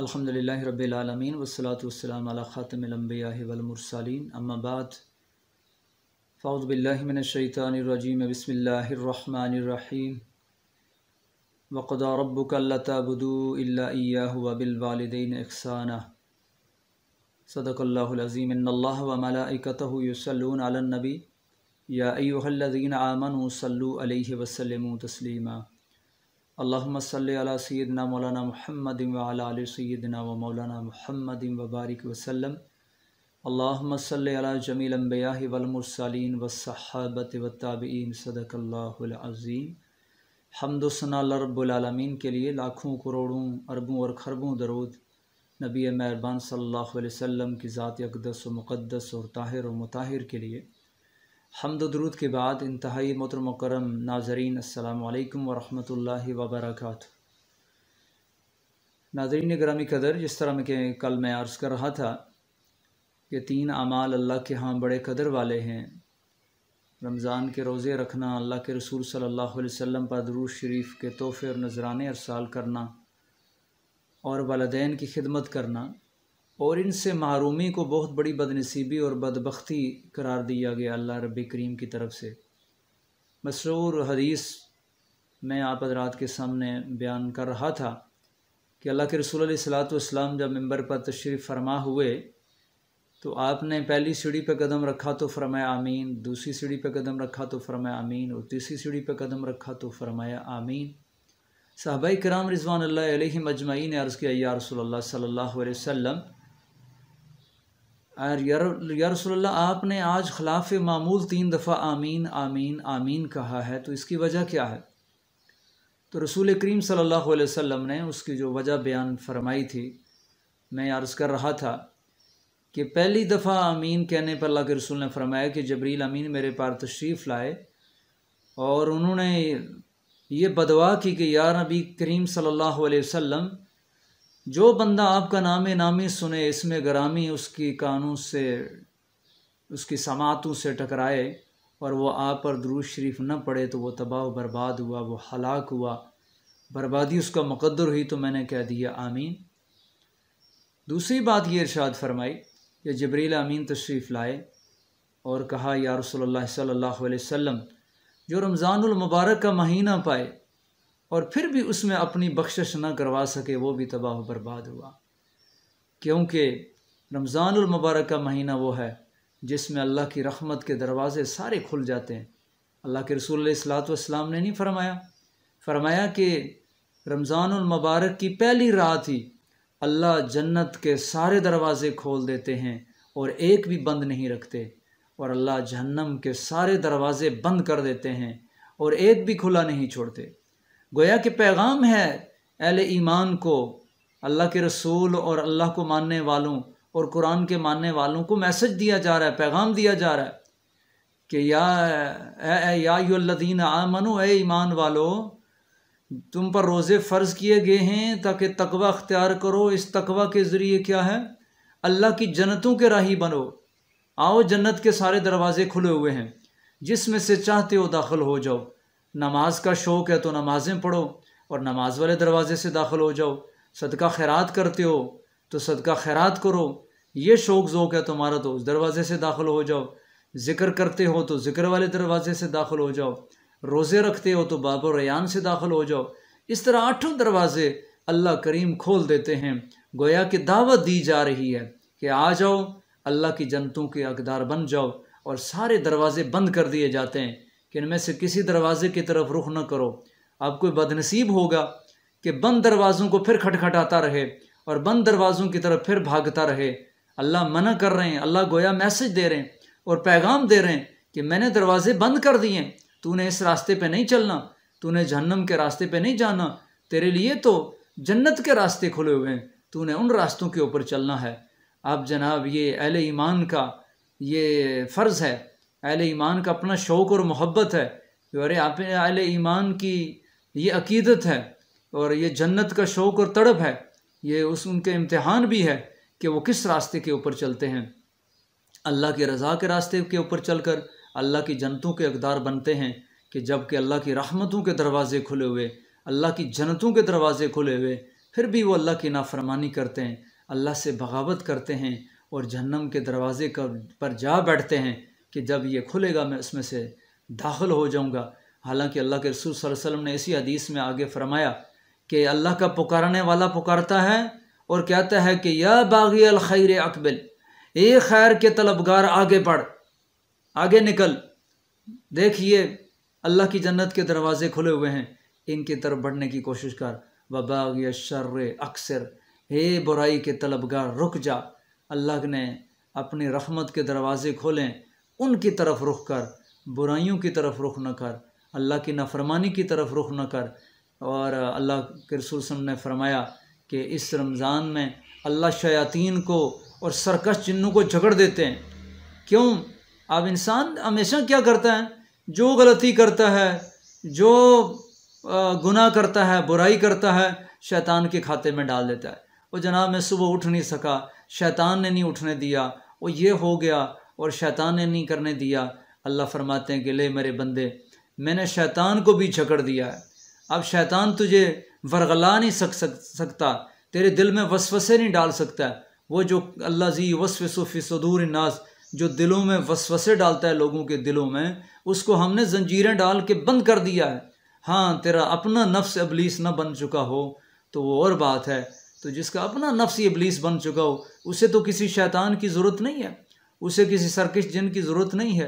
अलहमदिल्ला रबालमीन वसलातम ख़ातमबियामरसालीन अम्माबाद फ़ाउज़बिल्लिमिनशैतानरजीम बसमीम वक़दा रबुकबदू अबिलवालदेन इकसाना सदकल्लाज़ीम वमलाकतूसलून अलनबी या अयोहल्लिन आमन सल्लु अलैहि वसलम तस्लीमा अल्लाम सल सैदना मौलाना महमद वाल सैदना व मौलाना महमद वबारिक वसलम अल्लाम सल जमील अम्बिया वलमरसालीन वसहाबत वताबीन सदकल्लाज़ीम हमदोसना रबालमीन के लिए लाखों करोड़ों अरबों और खरबों दरुद नबी मेहरबान सल्लल्लाहु अलैहि वसल्लम की ज़ात अकदस व मुक़दस और ताहिर व मुताहिर के लिए हमद दरूद के बाद इंतहाई मोहतरम करम नाजरीन अल्लाम वरहमल वबरक नाजरीन ग्रामी कदर जिस तरह के कल मैं अर्ज़ कर रहा था कि तीन अमाल अल्लाह के यहाँ बड़े कदर वाले हैं रमज़ान के रोज़े रखना अल्लाह के रसूल सल्लल्लाहु अलैहि वसल्लम पर दरूज शरीफ के तोहफ़े और नजराने अरसाल करना और वालदेन की खिदमत करना और इनसे महरूमी को बहुत बड़ी बदनसीबी और बदबख्ती करार दिया गया अल्लाह रब करीम की तरफ से मशहूर हदीस मैं आप हजरात के सामने बयान कर रहा था कि अल्लाह के रसूल सलाम जब मंबर पर तशरीफ़ फरमा हुए तो आपने पहली सीढ़ी पर कदम रखा तो फरमाया आमीन दूसरी सीढ़ी पर कदम रखा तो फरमाया आमीन और तीसरी सीढ़ी पर कदम रखा तो फरमाया आमीन साहबाई कराम रिजवान मजमाई ने अर्ज़ किया यार रसोल्ला सल्ला वसम और या रसोल्ला आपने आज खिलाफ मामूल तीन दफ़ा आमीन आमीन आमीन कहा है तो इसकी वजह क्या है तो रसूल करीम सल्लल्लाहु अलैहि वसल्लम ने उसकी जो वजह बयान फरमाई थी मैं अर्ज़ कर रहा था कि पहली दफ़ा आमीन कहने पर अल्लाह के रसूल ने फरमाया कि जबरील अमीन मेरे पार तशरीफ़ लाए और उन्होंने ये बदवा की कि यार नबी करीम सल्लल्लाहु अलैहि वसल्लम जो बंदा आपका नाम नामी सुने इसमें ग्रामी उसकी कानों से उसकी समातों से टकराए और वो आप पर दरूज शरीफ न पड़े तो वो तबाह बर्बाद हुआ वो हलाक हुआ बर्बादी उसका मुकद्दर हुई तो मैंने कह दिया आमीन दूसरी बात ये इरशाद फरमाई कि जबरील आमीन तशरीफ़ लाए और कहा या रसोल्ला सल्ला वसम जो रमज़ानमबारक का महीना पाए और फिर भी उसमें अपनी बख्शिश न करवा सके वो भी तबाह बर्बाद हुआ क्योंकि रमज़ानमबारक का महीना वो है जिसमें अल्लाह की रहमत के दरवाज़े सारे खुल जाते हैं अल्लाह के रसूल ने नहीं फरमाया फरमाया कि रमज़ानमबारक की पहली रात ही अल्लाह जन्नत के सारे दरवाज़े खोल देते हैं और एक भी बंद नहीं रखते और अल्लाह जहन्नम के सारे दरवाज़े बंद कर देते हैं और एक भी खुला नहीं छोड़ते गोया कि पैगाम है अहल ईमान को अल्लाह के रसूल और अल्लाह को मानने वालों और कुरान के मानने वालों को मैसेज दिया जा रहा है पैगाम दिया जा रहा है कि या यादीन आमनो ए ईमान वालो तुम पर रोज़े फ़र्ज़ किए गए हैं ताकि तकवा अख्तियार करो इस तकवा के ज़रिए क्या है अल्लाह की जन्नतों के राही बनो आओ जन्नत के सारे दरवाज़े खुले हुए हैं जिसमें से चाहते हो दाखिल हो जाओ नमाज का शौक़ है तो नमाज़ें पढ़ो और नमाज वाले दरवाज़े से दाखिल हो जाओ सदका खैरात करते हो तो सदका खैरात करो ये शौक़ जोक है तुम्हारा तो उस दरवाज़े से दाखिल हो जाओ ज़िक्र करते हो तो ज़िक्र वाले दरवाज़े से दाखिल हो जाओ रोज़े रखते हो तो बाबर रयान से दाखिल हो जाओ इस तरह आठों दरवाज़े अल्लाह करीम खोल देते हैं गोया कि दावत दी जा रही है कि आ जाओ अल्लाह की जनतों के अकदार बन जाओ और सारे दरवाज़े बंद कर दिए जाते हैं कि इनमें से किसी दरवाज़े की तरफ रुख न करो आपको बदनसीब होगा कि बंद दरवाज़ों को फिर खटखटाता रहे और बंद दरवाज़ों की तरफ फिर भागता रहे अल्लाह मना कर रहे हैं अल्लाह गोया मैसेज दे रहे हैं और पैगाम दे रहे हैं कि मैंने दरवाज़े बंद कर दिए तूने इस रास्ते पे नहीं चलना तूने जहन्नम के रास्ते पे नहीं जाना तेरे लिए तो जन्नत के रास्ते खुले हुए हैं तूने उन रास्तों के ऊपर चलना है आप जनाब ये अहले ईमान का ये फ़र्ज़ है अहल ईमान का अपना शौक़ और मोहब्बत है कि अरे आप अहल ईमान की ये अकीदत है और ये जन्नत का शौक़ और तड़प है ये उस उनके इम्तहान भी है कि वो किस रास्ते के ऊपर चलते हैं अल्लाह की रज़ा के रास्ते के ऊपर चल कर अल्लाह की जन्नतों के अकदार बनते हैं कि जबकि अल्लाह की रहमतों के दरवाज़े खुले हुए अल्लाह की जन्नतों के दरवाज़े खुले हुए फिर भी वो अल्लाह की नाफरमानी करते हैं अल्लाह से बगावत करते हैं और जहन्नम के दरवाज़े पर जा बैठते हैं कि जब ये खुलेगा मैं उसमें से दाखिल हो जाऊँगा हालांकि अल्लाह के रसूल वसम ने इसी हदीस में आगे फरमाया कि अल्लाह का पुकारने वाला पुकारता है और कहता है कि यह बागी अलखैर अकबिल ये खैर के तलबगार आगे बढ़ आगे निकल देखिए अल्लाह की जन्नत के दरवाजे खुले हुए हैं इनकी तरफ बढ़ने की कोशिश कर व बाग़ शर्र अक्सर हे बुराई के तलबगार रुक जा अल्लाह ने अपनी रहमत के दरवाजे खोलें उनकी तरफ रुख कर बुराइयों की तरफ रुख न कर अल्लाह की नाफरमानी की तरफ रुख न कर और अल्लाह के रसूल ने फरमाया कि इस रमज़ान में अल्लाह शयातीन को और सरकश जिन्नों को झगड़ देते हैं क्यों अब इंसान हमेशा क्या करता है जो गलती करता है जो गुनाह करता है बुराई करता है शैतान के खाते में डाल देता है वो जनाब मैं सुबह उठ नहीं सका शैतान ने नहीं उठने दिया वो ये हो गया और शैतान ने नहीं करने दिया अल्लाह फरमाते हैं कि ले मेरे बंदे मैंने शैतान को भी झकड़ दिया है अब शैतान तुझे वरगला नहीं सक, सक सकता तेरे दिल में वसवसे नहीं डाल सकता वो जो अल्लाह जी वसवसफ़ी सदूर नाज जो दिलों में वसवसे डालता है लोगों के दिलों में उसको हमने जंजीरें डाल के बंद कर दिया है हाँ तेरा अपना नफ्स अबलीस ना बन चुका हो तो वो और बात है तो जिसका अपना नफ्स अबलीस बन चुका हो उसे तो किसी शैतान की ज़रूरत नहीं है उसे किसी सरकश जिन की ज़रूरत नहीं है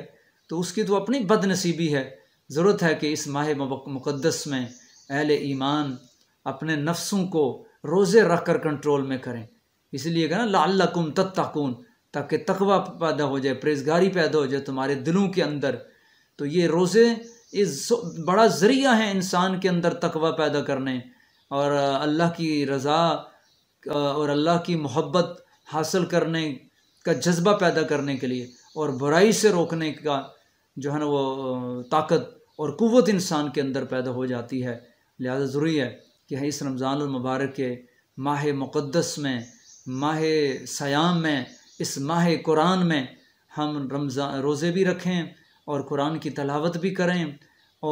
तो उसकी तो अपनी बदनसीबी है ज़रूरत है कि इस माह मुक़दस में अहल ईमान अपने नफ्सों को रोज़े रख कर कंट्रोल में करें इसलिए कहना लाकुम तत्ताकून ताकि तकवा पैदा हो जाए परेजगारी पैदा हो जाए तुम्हारे दिलों के अंदर तो ये रोज़े इस बड़ा ज़रिया है इंसान के अंदर तकवा पैदा करने और अल्लाह की रज़ा और अल्लाह की मोहब्बत हासिल करने का जज्बा पैदा करने के लिए और बुराई से रोकने का जो है ना वो ताकत और क़वत इंसान के अंदर पैदा हो जाती है लिहाजा ज़रूरी है कि इस रमज़ानमबारक के माह मुक़दस में माह सयाम में इस माह कुरान में हम रमज़ान रोज़े भी रखें और कुरान की तलावत भी करें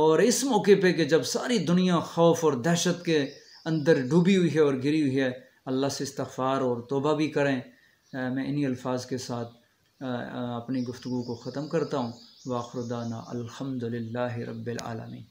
और इस मौके पे कि जब सारी दुनिया खौफ और दहशत के अंदर डूबी हुई है और गिरी हुई है अल्लाह से इस्तफ़ार और तोबा भी करें मैं इन्हीं अल्फाज के साथ अपनी गुफ्तु को ख़त्म करता हूँ वाखरदाना अलहमदिल्ला रबालमी